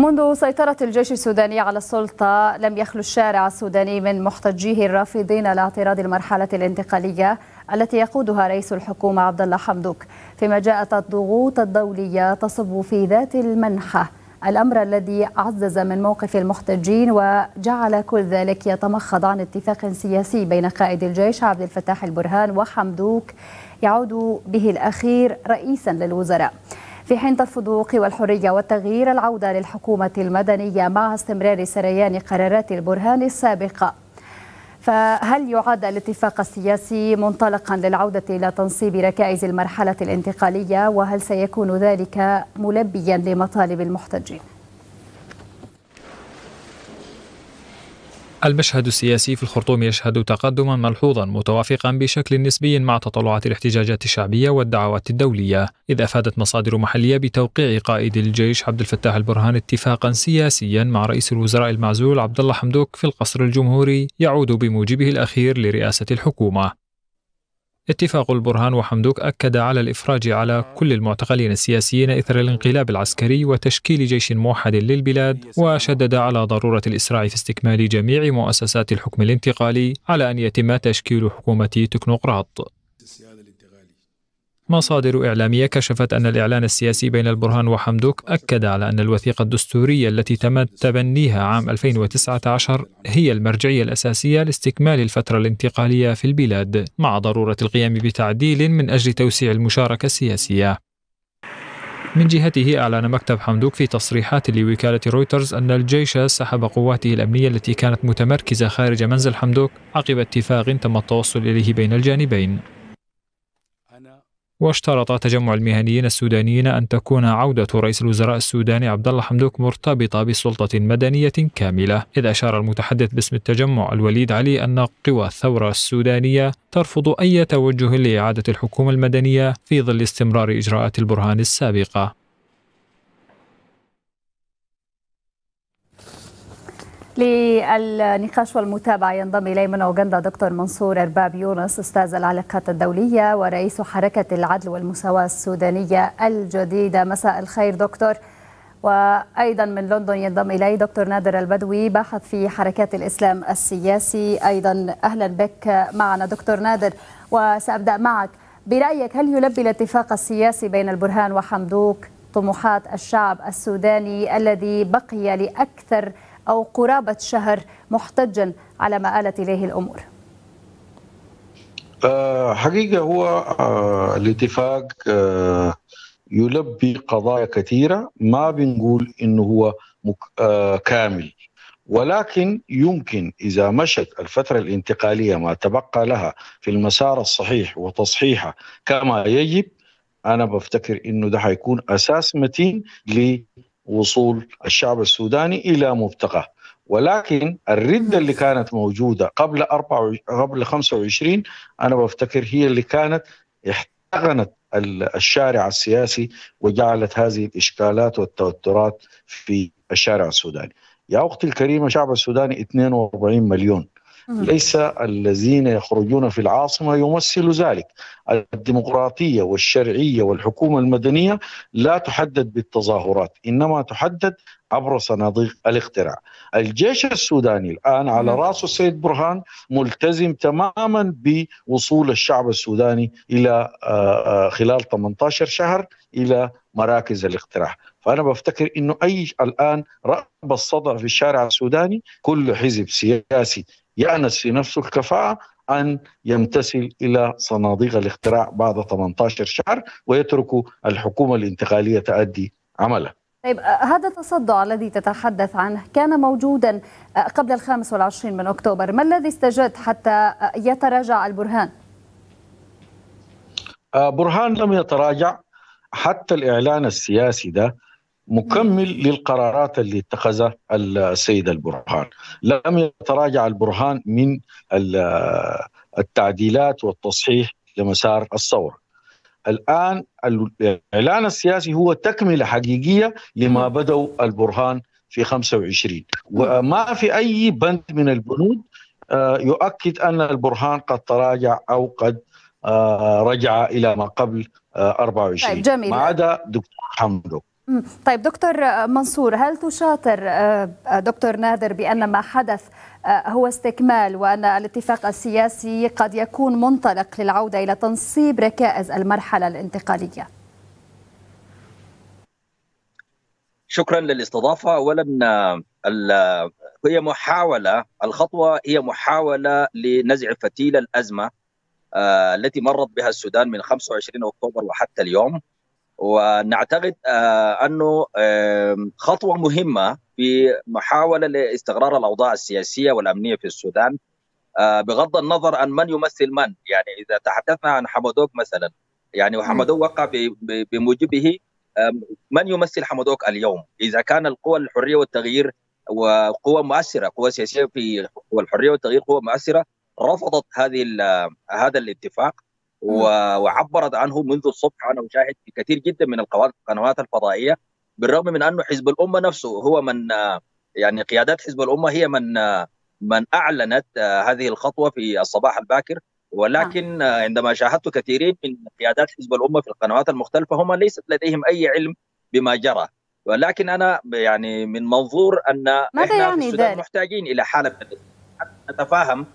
منذ سيطرة الجيش السوداني على السلطة لم يخلو الشارع السوداني من محتجيه الرافضين لاعتراض المرحلة الانتقالية التي يقودها رئيس الحكومة عبد الله حمدوك فيما جاءت الضغوط الدولية تصب في ذات المنحة الأمر الذي عزز من موقف المحتجين وجعل كل ذلك يتمخض عن اتفاق سياسي بين قائد الجيش عبد الفتاح البرهان وحمدوك يعود به الأخير رئيسا للوزراء في حين ترفض قوى الحرية والتغيير العودة للحكومة المدنية مع استمرار سريان قرارات البرهان السابقة فهل يعد الاتفاق السياسي منطلقا للعودة إلى تنصيب ركائز المرحلة الانتقالية وهل سيكون ذلك ملبيا لمطالب المحتجين؟ المشهد السياسي في الخرطوم يشهد تقدما ملحوظا متوافقا بشكل نسبي مع تطلعات الاحتجاجات الشعبية والدعوات الدولية إذ أفادت مصادر محلية بتوقيع قائد الجيش عبد الفتاح البرهان اتفاقا سياسيا مع رئيس الوزراء المعزول عبد الله حمدوك في القصر الجمهوري يعود بموجبه الأخير لرئاسة الحكومة اتفاق البرهان وحمدوك أكد على الإفراج على كل المعتقلين السياسيين إثر الانقلاب العسكري وتشكيل جيش موحد للبلاد وشدد على ضرورة الإسراع في استكمال جميع مؤسسات الحكم الانتقالي على أن يتم تشكيل حكومة تكنوقراط مصادر إعلامية كشفت أن الإعلان السياسي بين البرهان وحمدوك أكد على أن الوثيقة الدستورية التي تم تبنيها عام 2019 هي المرجعية الأساسية لاستكمال الفترة الانتقالية في البلاد مع ضرورة القيام بتعديل من أجل توسيع المشاركة السياسية من جهته أعلن مكتب حمدوك في تصريحات لوكالة رويترز أن الجيش سحب قواته الأمنية التي كانت متمركزة خارج منزل حمدوك عقب اتفاق تم التوصل إليه بين الجانبين واشترط تجمع المهنيين السودانيين أن تكون عودة رئيس الوزراء السوداني عبد الله حمدوك مرتبطة بسلطة مدنية كاملة، إذ أشار المتحدث باسم التجمع الوليد علي أن قوى الثورة السودانية ترفض أي توجه لإعادة الحكومة المدنية في ظل استمرار إجراءات البرهان السابقة، للنقاش والمتابعة ينضم إلي من أوغندا دكتور منصور أرباب يونس أستاذ العلاقات الدولية ورئيس حركة العدل والمساواة السودانية الجديدة مساء الخير دكتور وأيضا من لندن ينضم إلي دكتور نادر البدوي باحث في حركات الإسلام السياسي أيضا أهلا بك معنا دكتور نادر وسأبدأ معك برأيك هل يلبي الاتفاق السياسي بين البرهان وحمدوك طموحات الشعب السوداني الذي بقي لأكثر أو قرابة شهر محتجا على ما آلت إليه الأمور آه، حقيقة هو آه، الاتفاق آه، يلبي قضايا كثيرة ما بنقول إنه هو كامل ولكن يمكن إذا مشت الفترة الانتقالية ما تبقى لها في المسار الصحيح وتصحيحه كما يجب أنا بفتكر إنه ده حيكون أساس متين وصول الشعب السوداني الى مبتغاه ولكن الرده اللي كانت موجوده قبل 24 قبل 25 انا بفتكر هي اللي كانت احتغنت الشارع السياسي وجعلت هذه الاشكالات والتوترات في الشارع السوداني. يا اختي الكريمه شعب السوداني 42 مليون ليس الذين يخرجون في العاصمة يمثل ذلك الديمقراطية والشرعية والحكومة المدنية لا تحدد بالتظاهرات إنما تحدد عبر صناديق الاقتراع الجيش السوداني الآن على رأسه السيد برهان ملتزم تماما بوصول الشعب السوداني إلى آه، آه، خلال 18 شهر إلى مراكز الاقتراع فأنا بفتكر أنه أي الآن رأب الصدع في الشارع السوداني كل حزب سياسي يأنس في نفسه الكفاءة أن يمتثل إلى صناديق الاقتراع بعد 18 شهر ويترك الحكومة الانتقالية تأدي عملها طيب هذا التصدع الذي تتحدث عنه كان موجودا آه، قبل الخامس والعشرين من أكتوبر ما الذي استجد حتى يتراجع البرهان؟ آه، برهان لم يتراجع حتى الإعلان السياسي ده مكمل للقرارات اللي اتخذها السيد البرهان لم يتراجع البرهان من التعديلات والتصحيح لمسار الثورة الآن الإعلان السياسي هو تكملة حقيقية لما بدأوا البرهان في 25 وما في أي بند من البنود آه، يؤكد أن البرهان قد تراجع أو قد آه، رجع الى ما قبل 24 آه، طيب جميل. ما عدا دكتور حمدو طيب دكتور آه، منصور هل تشاطر دكتور نادر بان ما حدث هو استكمال وان الاتفاق السياسي قد يكون منطلق للعوده الى تنصيب ركائز المرحله الانتقاليه؟ شكرا للاستضافه اولا هي محاوله الخطوه هي محاوله لنزع فتيل الازمه آه، التي مرت بها السودان من 25 اكتوبر وحتى اليوم ونعتقد آه، انه خطوه مهمه في محاوله لاستقرار الاوضاع السياسيه والامنيه في السودان آه، بغض النظر عن من يمثل من يعني اذا تحدثنا عن حمدوك مثلا يعني وحمدوك وقع بموجبه من يمثل حمدوك اليوم اذا كان القوى الحريه والتغيير وقوى مؤثره قوى سياسيه في الحريه والتغيير قوى مؤثره رفضت هذه هذا الاتفاق وعبرت عنه منذ الصبح انا اشاهد في كثير جدا من القنوات الفضائيه بالرغم من انه حزب الامه نفسه هو من يعني قيادات حزب الامه هي من من اعلنت آه، هذه الخطوه في الصباح الباكر ولكن نعم. آه، عندما شاهدت كثيرين من قيادات حزب الامه في القنوات المختلفه هم ليست لديهم اي علم بما جرى ولكن انا يعني من منظور ان ماذا احنا يعني في السودان ذلك؟ محتاجين الى حاله نتفاهم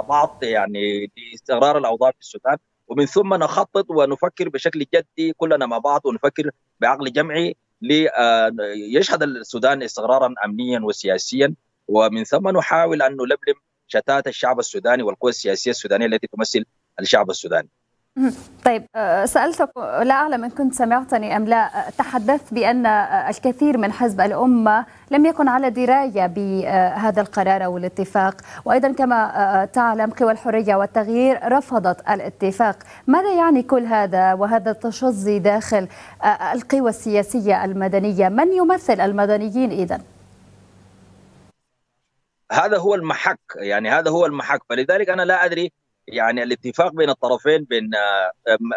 بعض يعني لاستقرار الاوضاع في السودان ومن ثم نخطط ونفكر بشكل جدي كلنا مع بعض ونفكر بعقل جمعي ليشهد آه، السودان استقرارا امنيا وسياسيا ومن ثم نحاول ان نلملم شتات الشعب السوداني والقوى السياسيه السودانيه التي تمثل الشعب السوداني طيب آه، سألتك لا أعلم إن كنت سمعتني أم لا آه، تحدثت بأن آه، الكثير من حزب الأمة لم يكن على دراية بهذا القرار أو الاتفاق وأيضا كما تعلم قوى الحرية والتغيير رفضت الاتفاق ماذا يعني كل هذا وهذا التشظي داخل القوى السياسية المدنية من يمثل المدنيين إذا؟ هذا هو المحك يعني هذا هو المحك فلذلك أنا لا أدري يعني الاتفاق بين الطرفين بين آه،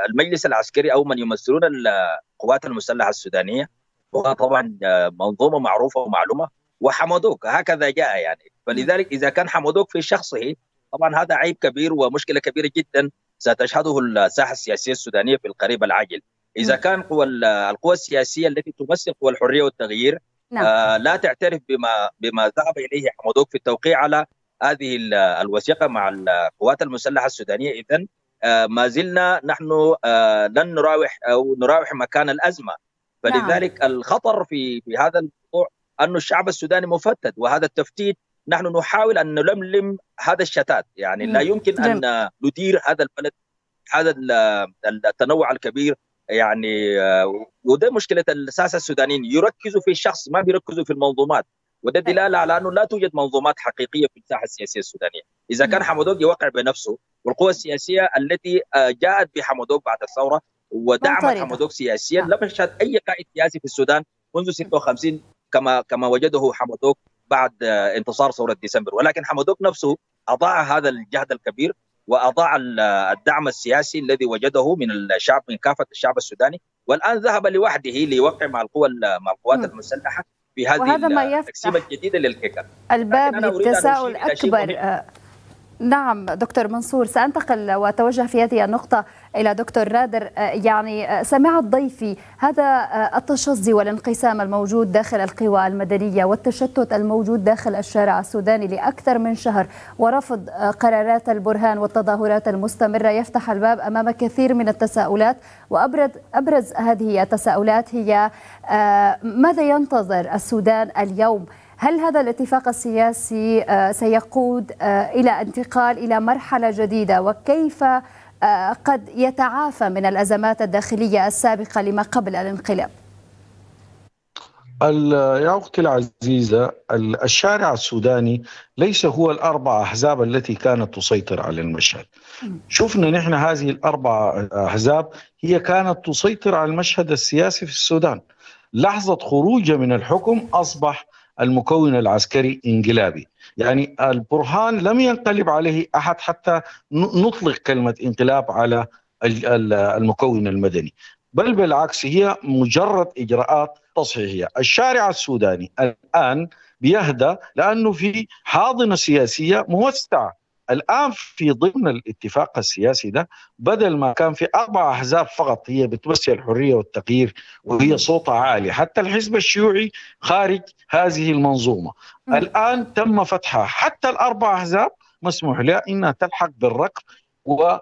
المجلس العسكري او من يمثلون القوات المسلحه السودانيه وهذا طبعا آه، منظومه معروفه ومعلومه وحمدوك هكذا جاء يعني فلذلك اذا كان حمدوك في شخصه طبعا هذا عيب كبير ومشكله كبيره جدا ستشهده الساحه السياسيه السودانيه في القريب العاجل اذا نعم. كان قوى القوى السياسيه التي تمثل قوى الحريه والتغيير نعم. آه لا تعترف بما بما ذهب اليه حمدوك في التوقيع على هذه الوثيقه مع القوات المسلحه السودانيه اذا آه، ما زلنا نحن آه، لن نراوح او نراوح مكان الازمه فلذلك نعم. الخطر في في هذا الموضوع أن الشعب السوداني مفتت وهذا التفتيت نحن نحاول ان نلملم هذا الشتات يعني لا نعم. يمكن ان ندير هذا البلد هذا التنوع الكبير يعني آه، وده مشكله الساسه السودانيين يركزوا في الشخص ما بيركزوا في المنظومات وده دلاله على انه لا توجد منظومات حقيقيه في الساحه السياسيه السودانيه، اذا كان حمودوك يوقع بنفسه والقوى السياسيه التي آه، جاءت بحمودوك بعد الثوره ودعمت حمودوك سياسيا نعم. لم يشهد اي قائد سياسي في السودان منذ 56 كما كما وجده حمودوك بعد آه، انتصار ثوره ديسمبر، ولكن حمودوك نفسه اضاع هذا الجهد الكبير واضاع آه، الدعم السياسي الذي وجده من الشعب من كافه الشعب السوداني والان ذهب لوحده ليوقع مع القوى مع القوات المسلحه في هذه وهذا ما يفتح الجديده للحكم الباب للتساؤل اكبر نعم دكتور منصور سأنتقل وأتوجه في هذه النقطة إلى دكتور رادر آه، يعني آه، سمعت ضيفي هذا آه، التشظي والانقسام الموجود داخل القوى المدنية والتشتت الموجود داخل الشارع السوداني لأكثر من شهر ورفض قرارات البرهان والتظاهرات المستمرة يفتح الباب أمام كثير من التساؤلات وأبرز أبرز هذه التساؤلات هي ماذا ينتظر السودان اليوم؟ هل هذا الاتفاق السياسي آه، سيقود آه، إلى انتقال إلى مرحلة جديدة وكيف آه، قد يتعافى من الأزمات الداخلية السابقة لما قبل الانقلاب يا أختي العزيزة الشارع السوداني ليس هو الأربع أحزاب التي كانت تسيطر على المشهد شفنا نحن هذه الأربع أحزاب هي كانت تسيطر على المشهد السياسي في السودان لحظة خروجها من الحكم أصبح المكون العسكري انقلابي يعني البرهان لم ينقلب عليه أحد حتى نطلق كلمة انقلاب على المكون المدني بل بالعكس هي مجرد إجراءات تصحيحية الشارع السوداني الآن بيهدى لأنه في حاضنة سياسية موسعة الان في ضمن الاتفاق السياسي ده بدل ما كان في اربع احزاب فقط هي بتمثل الحريه والتغيير وهي صوتها عالي حتى الحزب الشيوعي خارج هذه المنظومه الان تم فتحها حتى الاربع احزاب مسموح لها انها تلحق بالركب و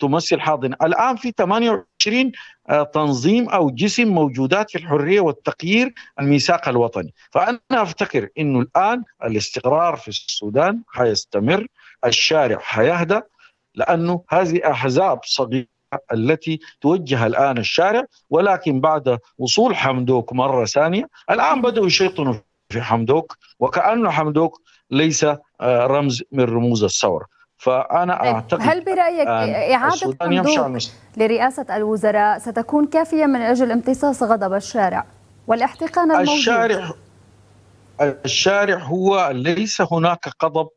تمثل حاضنه، الان في 28 آه، تنظيم او جسم موجودات في الحريه والتقيير الميثاق الوطني، فانا افتكر انه الان الاستقرار في السودان حيستمر، الشارع حيهدى لانه هذه احزاب صغيره التي توجه الان الشارع ولكن بعد وصول حمدوك مره ثانيه الان بداوا يشيطنوا في حمدوك وكانه حمدوك ليس آه، رمز من رموز الثوره فانا طيب، اعتقد هل برايك اعاده لرئاسه الوزراء ستكون كافيه من اجل امتصاص غضب الشارع والاحتقان الموجود الشارع الشارع هو ليس هناك غضب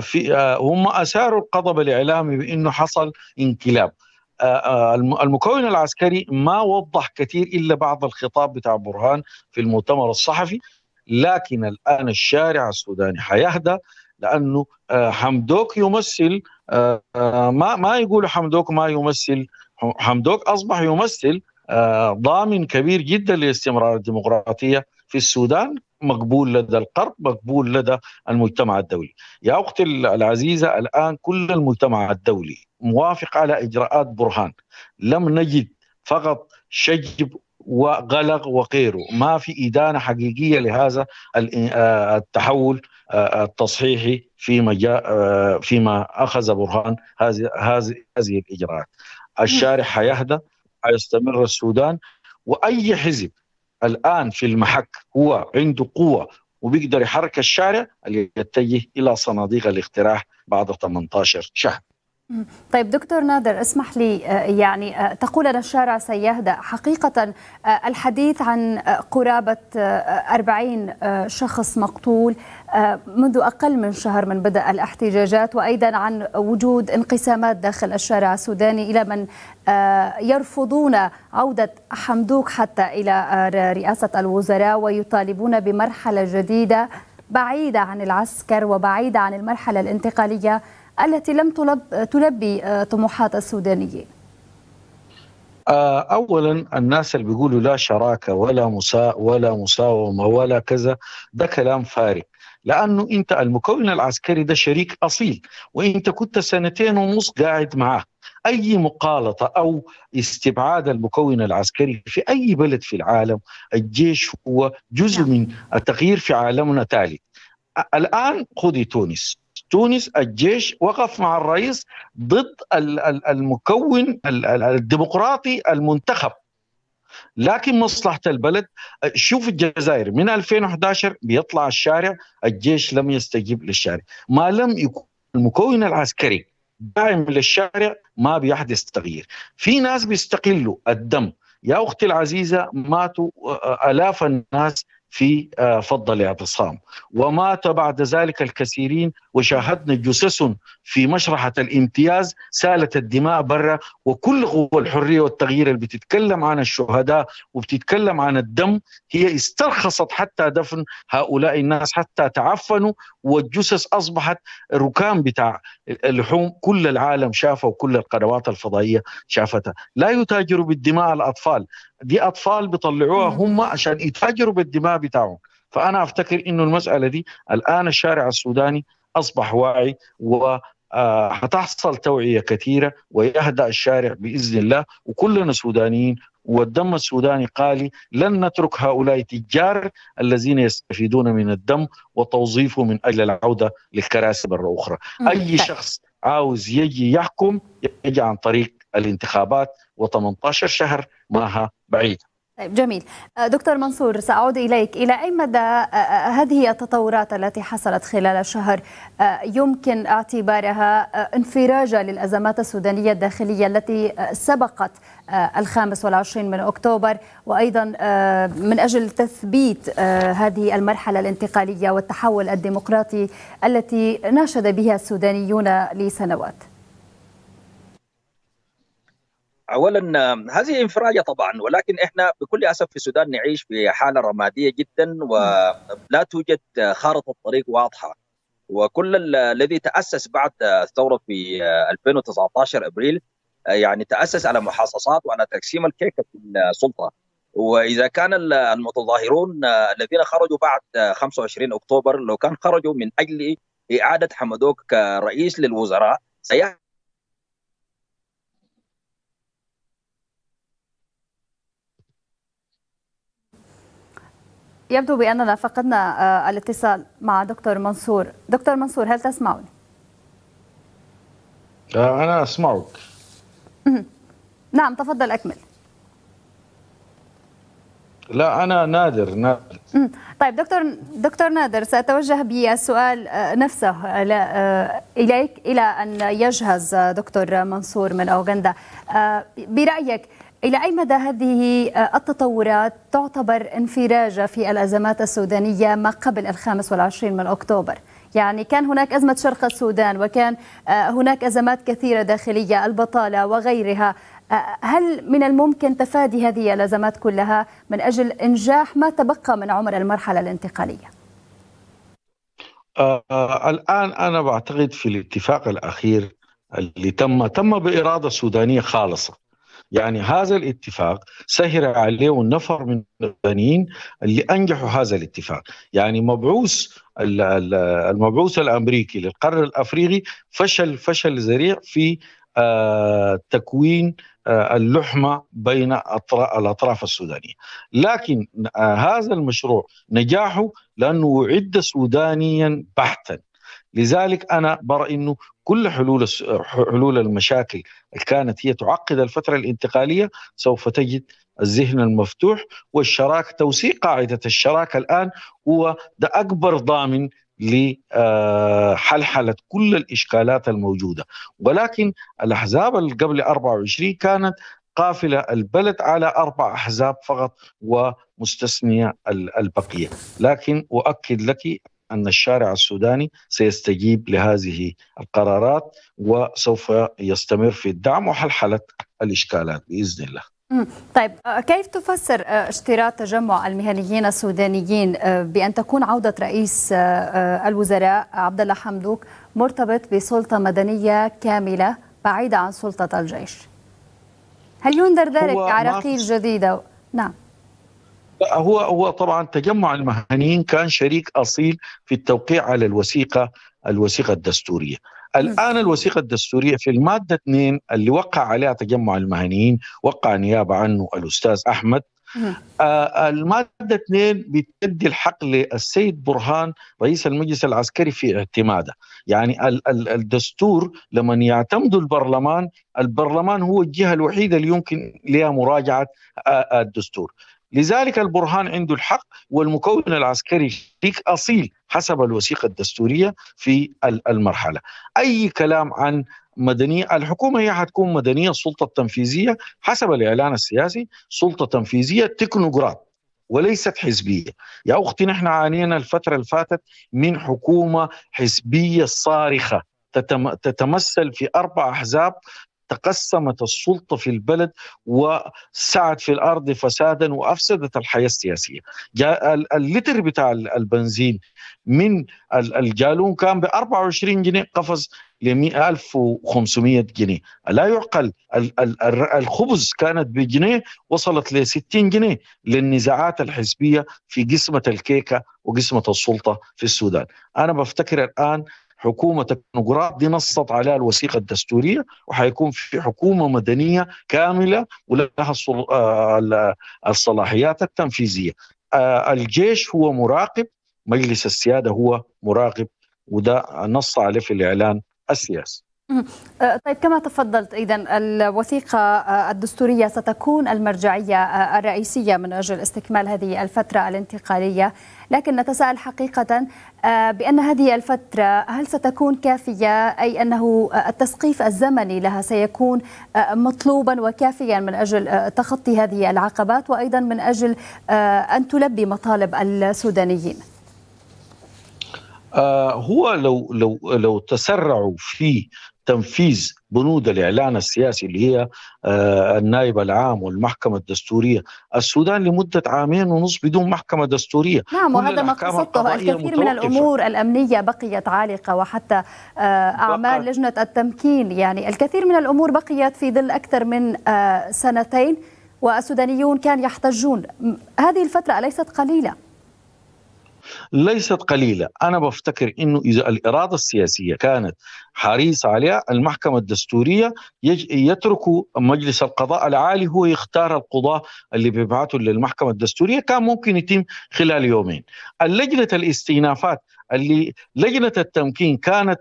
في آه، هم اثاروا الغضب الاعلامي بانه حصل انقلاب آه، آه، المكون العسكري ما وضح كثير الا بعض الخطاب بتاع برهان في المؤتمر الصحفي لكن الان الشارع السوداني حيهدى لانه آه، حمدوك يمثل آه، آه، ما ما يقول حمدوك ما يمثل حمدوك اصبح يمثل ضامن كبير جدا لاستمرار الديمقراطيه في السودان مقبول لدى القرب مقبول لدى المجتمع الدولي يا أختي العزيزة الآن كل المجتمع الدولي موافق على إجراءات برهان لم نجد فقط شجب وقلق وغيره ما في إدانة حقيقية لهذا التحول التصحيحي فيما جاء آه، فيما اخذ برهان هذه هذه الاجراءات. الشارع نعم. حيهدى حيستمر السودان واي حزب الان في المحك هو عنده قوه وبيقدر يحرك الشارع اللي يتجه الى صناديق الاقتراع بعد 18 شهر. طيب دكتور نادر اسمح لي آه، يعني آه، تقول أن الشارع سيهدأ حقيقة الحديث عن قرابة 40 شخص مقتول منذ أقل من شهر من بدء الاحتجاجات وأيضا عن وجود انقسامات داخل الشارع السوداني إلى من آه، يرفضون عودة حمدوك حتى إلى آه، رئاسة الوزراء ويطالبون بمرحلة جديدة بعيدة عن العسكر وبعيدة عن المرحلة الانتقالية التي لم تلب تلبي آه، طموحات السودانيين اولا الناس اللي بيقولوا لا شراكه ولا مسا ولا مساومه ولا كذا ده كلام فارغ لانه انت المكون العسكري ده شريك اصيل وانت كنت سنتين ونص قاعد معاه اي مقالطه او استبعاد المكون العسكري في اي بلد في العالم الجيش هو جزء نعم. من التغيير في عالمنا تالي الان خذي تونس تونس الجيش وقف مع الرئيس ضد المكون الديمقراطي المنتخب لكن مصلحة البلد شوف الجزائر من 2011 بيطلع الشارع الجيش لم يستجيب للشارع ما لم يكون المكون العسكري داعم للشارع ما بيحدث تغيير في ناس بيستقلوا الدم يا أختي العزيزة ماتوا آه، آلاف الناس في آه، فض الاعتصام ومات بعد ذلك الكثيرين وشاهدنا جثث في مشرحة الامتياز سالت الدماء برا وكل قوة الحرية والتغيير اللي بتتكلم عن الشهداء وبتتكلم عن الدم هي استرخصت حتى دفن هؤلاء الناس حتى تعفنوا والجثث أصبحت ركام بتاع اللحوم كل العالم شافه وكل القنوات الفضائية شافتها لا يتاجروا بالدماء الأطفال دي أطفال بيطلعوها هم عشان يتاجروا بالدماء بتاعهم فأنا أفتكر أنه المسألة دي الآن الشارع السوداني اصبح واعي و هتحصل آه، توعية كثيرة ويهدأ الشارع بإذن الله وكلنا سودانيين والدم السوداني قالي لن نترك هؤلاء التجار الذين يستفيدون من الدم وتوظيفه من أجل العودة للكراسي مرة أخرى أي طيب. شخص عاوز يجي يحكم يجي عن طريق الانتخابات و18 شهر ماها بعيدة طيب جميل آه، دكتور منصور سأعود إليك إلى أي مدى آه، آه، هذه التطورات التي حصلت خلال الشهر يمكن اعتبارها انفراجة للأزمات السودانية الداخلية التي سبقت الخامس والعشرين من أكتوبر وأيضا من أجل تثبيت هذه المرحلة الانتقالية والتحول الديمقراطي التي ناشد بها السودانيون لسنوات اولا هذه انفراجه طبعا ولكن احنا بكل اسف في السودان نعيش في حاله رماديه جدا ولا نعم. توجد خارطه طريق واضحه وكل الذي تاسس بعد الثوره في 2019 ابريل يعني تاسس على محاصصات وعلى تقسيم الكيكه في السلطه واذا كان المتظاهرون الذين خرجوا بعد 25 اكتوبر لو كان خرجوا من اجل اعاده حمدوك كرئيس للوزراء سيحدث يبدو بأننا فقدنا آه، الاتصال مع دكتور منصور دكتور منصور هل تسمعني؟ آه، أنا أسمعك نعم تفضل أكمل لا أنا نادر نادر طيب دكتور دكتور نادر سأتوجه بالسؤال آه، نفسه إليك إلى أن يجهز دكتور منصور من أوغندا برأيك إلى أي مدى هذه آه، التطورات تعتبر انفراجة في الأزمات السودانية ما قبل الخامس والعشرين من أكتوبر؟ يعني كان هناك أزمة شرق السودان وكان آه، هناك أزمات كثيرة داخلية البطالة وغيرها آه، هل من الممكن تفادي هذه الأزمات كلها من أجل إنجاح ما تبقى من عمر المرحلة الانتقالية؟ آه الآن أنا بعتقد في الاتفاق الأخير اللي تم تم بإرادة سودانية خالصة يعني هذا الاتفاق سهر عليه نفر من المدنيين اللي انجحوا هذا الاتفاق، يعني مبعوث المبعوث الامريكي للقرن الافريقي فشل فشل ذريع في آه، تكوين آه، اللحمه بين الاطراف السودانيه، لكن آه، هذا المشروع نجاحه لانه عد سودانيا بحتا لذلك انا براي انه كل حلول حلول المشاكل اللي كانت هي تعقد الفتره الانتقاليه سوف تجد الذهن المفتوح والشراكه توسيع قاعده الشراكه الان هو ده اكبر ضامن لحلحلة كل الإشكالات الموجودة ولكن الأحزاب اللي قبل 24 كانت قافلة البلد على أربع أحزاب فقط ومستثنية البقية لكن أؤكد لك ان الشارع السوداني سيستجيب لهذه القرارات وسوف يستمر في الدعم وحلحله الاشكالات باذن الله. طيب آه، كيف تفسر آه، اشتراط تجمع المهنيين السودانيين آه، بان تكون عوده رئيس الوزراء عبد الله حمدوك مرتبط بسلطه مدنيه كامله بعيده عن سلطه الجيش؟ هل ينذر ذلك عراقيل جديده؟ نعم هو هو طبعا تجمع المهنيين كان شريك اصيل في التوقيع على الوثيقه الوثيقه الدستوريه. الان الوثيقه الدستوريه في الماده 2 اللي وقع عليها تجمع المهنيين وقع نيابه عنه الاستاذ احمد آه المادة 2 بتدي الحق للسيد برهان رئيس المجلس العسكري في اعتماده يعني ال- ال- الدستور لمن يعتمد البرلمان البرلمان هو الجهة الوحيدة اللي يمكن لها مراجعة آه، آه، الدستور لذلك البرهان عنده الحق والمكون العسكري فيك أصيل حسب الوثيقة الدستورية في المرحلة أي كلام عن مدنية الحكومة هي حتكون مدنية السلطة التنفيذية حسب الإعلان السياسي سلطة تنفيذية تكنوقراط وليست حزبية يا أختي نحن عانينا الفترة اللي فاتت من حكومة حزبية صارخة تتمثل في أربع أحزاب تقسمت السلطه في البلد وسعت في الارض فسادا وافسدت الحياه السياسيه. اللتر بتاع البنزين من الجالون كان ب 24 جنيه قفز ل 1500 جنيه، لا يعقل الخبز كانت بجنيه وصلت ل 60 جنيه للنزاعات الحزبيه في قسمه الكيكه وقسمه السلطه في السودان. انا بفتكر الان حكومة تكنوقراط دي نصت عليها الوثيقة الدستورية وحيكون في حكومة مدنية كاملة ولها آه، الصلاحيات التنفيذية آه، الجيش هو مراقب مجلس السيادة هو مراقب وده نص عليه في الإعلان السياسي أه، طيب كما تفضلت اذا الوثيقه أه، الدستوريه ستكون المرجعيه أه، الرئيسيه من اجل استكمال هذه الفتره الانتقاليه، لكن نتساءل حقيقه بان هذه الفتره هل ستكون كافيه اي انه التسقيف الزمني لها سيكون مطلوبا وكافيا من اجل تخطي هذه العقبات وايضا من اجل ان تلبي مطالب السودانيين؟ آه، هو لو لو لو تسرعوا في تنفيذ بنود الاعلان السياسي اللي هي آه، النائب العام والمحكمه الدستوريه، السودان لمده عامين ونصف بدون محكمه دستوريه. نعم وهذا ما قصدته، الكثير من الامور الامنيه بقيت عالقه وحتى آه، اعمال لجنه التمكين، يعني الكثير من الامور بقيت في ظل اكثر من سنتين والسودانيون كان يحتجون، هذه الفتره اليست قليله؟ ليست قليلة أنا بفتكر أنه إذا الإرادة السياسية كانت حريصة عليها المحكمة الدستورية يترك مجلس القضاء العالي هو يختار القضاة اللي بيبعثوا للمحكمة الدستورية كان ممكن يتم خلال يومين اللجنة الاستئنافات اللي لجنة التمكين كانت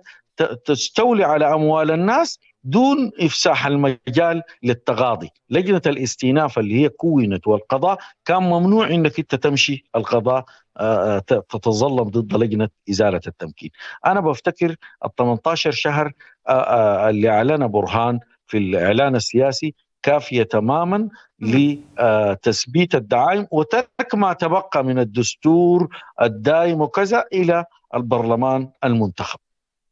تستولي على أموال الناس دون إفساح المجال للتغاضي لجنة الاستئناف اللي هي كونت والقضاء كان ممنوع أنك أنت تمشي القضاء آه، آه، تتظلم ضد لجنة إزالة التمكين أنا بفتكر ال 18 شهر آه، اللي أعلن برهان في الإعلان السياسي كافية تماما نعم. لتثبيت الدعائم وترك ما تبقى من الدستور الدائم وكذا إلى البرلمان المنتخب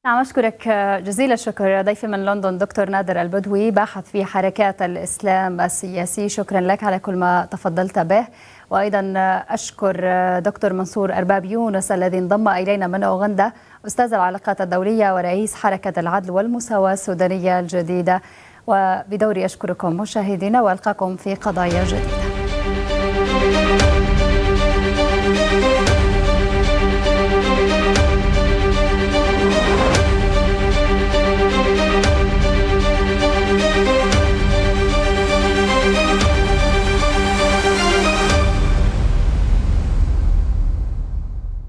نعم أشكرك آه، جزيل الشكر ضيفي من لندن دكتور نادر البدوي باحث في حركات الإسلام السياسي شكرا لك على كل ما تفضلت به وأيضا آه، أشكر آه، دكتور منصور أرباب يونس الذي انضم إلينا من أوغندا أستاذ العلاقات الدولية ورئيس حركة العدل والمساواة السودانية الجديدة وبدوري أشكركم مشاهدينا وألقاكم في قضايا جديدة